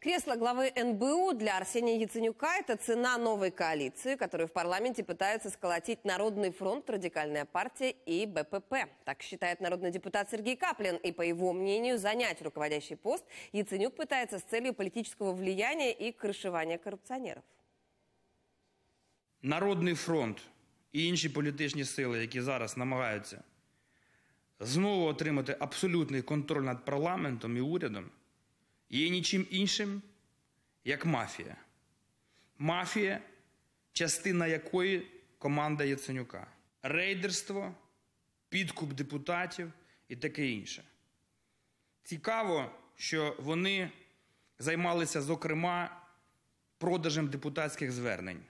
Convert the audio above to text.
Кресло главы НБУ для Арсения Яценюка – это цена новой коалиции, которую в парламенте пытаются сколотить Народный фронт, Радикальная партия и БПП. Так считает народный депутат Сергей Каплин. И, по его мнению, занять руководящий пост Яценюк пытается с целью политического влияния и крышевания коррупционеров. Народный фронт и інші политические силы, которые сейчас намагаються снова отримати абсолютный контроль над парламентом и урядом. є нічим іншим, як мафія. Мафія, частина якої команда Яценюка, рейдерство, підкуп депутатів і таке інше. Цікаво, що вони займалися, зокрема, продажем депутатських звернень.